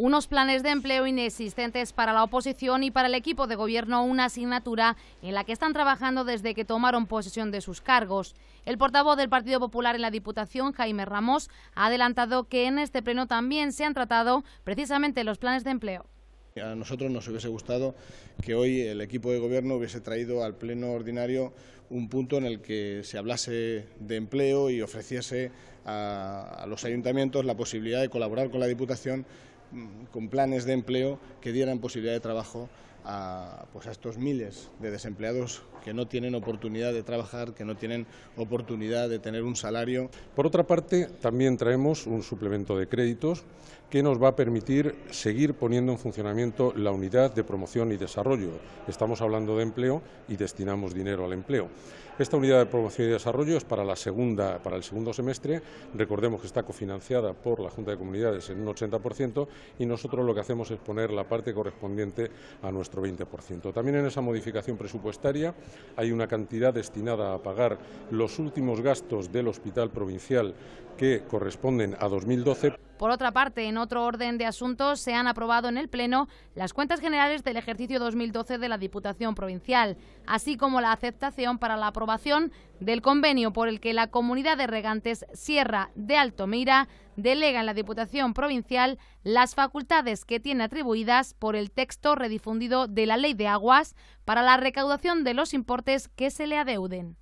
unos planes de empleo inexistentes para la oposición y para el equipo de gobierno una asignatura en la que están trabajando desde que tomaron posesión de sus cargos. El portavoz del Partido Popular en la Diputación, Jaime Ramos, ha adelantado que en este pleno también se han tratado precisamente los planes de empleo. A nosotros nos hubiese gustado que hoy el equipo de gobierno hubiese traído al pleno ordinario un punto en el que se hablase de empleo y ofreciese a, los ayuntamientos la posibilidad de colaborar con la Diputación Mm, con planes de empleo que dieran posibilidad de trabajo a, pues a estos miles de desempleados que no tienen oportunidad de trabajar, que no tienen oportunidad de tener un salario. Por otra parte, también traemos un suplemento de créditos que nos va a permitir seguir poniendo en funcionamiento la unidad de promoción y desarrollo. Estamos hablando de empleo y destinamos dinero al empleo. Esta unidad de promoción y desarrollo es para, la segunda, para el segundo semestre. Recordemos que está cofinanciada por la Junta de Comunidades en un 80% y nosotros lo que hacemos es poner la parte correspondiente a nuestro también en esa modificación presupuestaria hay una cantidad destinada a pagar los últimos gastos del Hospital Provincial que corresponden a 2012. Por otra parte, en otro orden de asuntos, se han aprobado en el Pleno las cuentas generales del ejercicio 2012 de la Diputación Provincial, así como la aceptación para la aprobación del convenio por el que la comunidad de regantes Sierra de Altomira delega en la Diputación Provincial las facultades que tiene atribuidas por el texto redifundido de la Ley de Aguas para la recaudación de los importes que se le adeuden.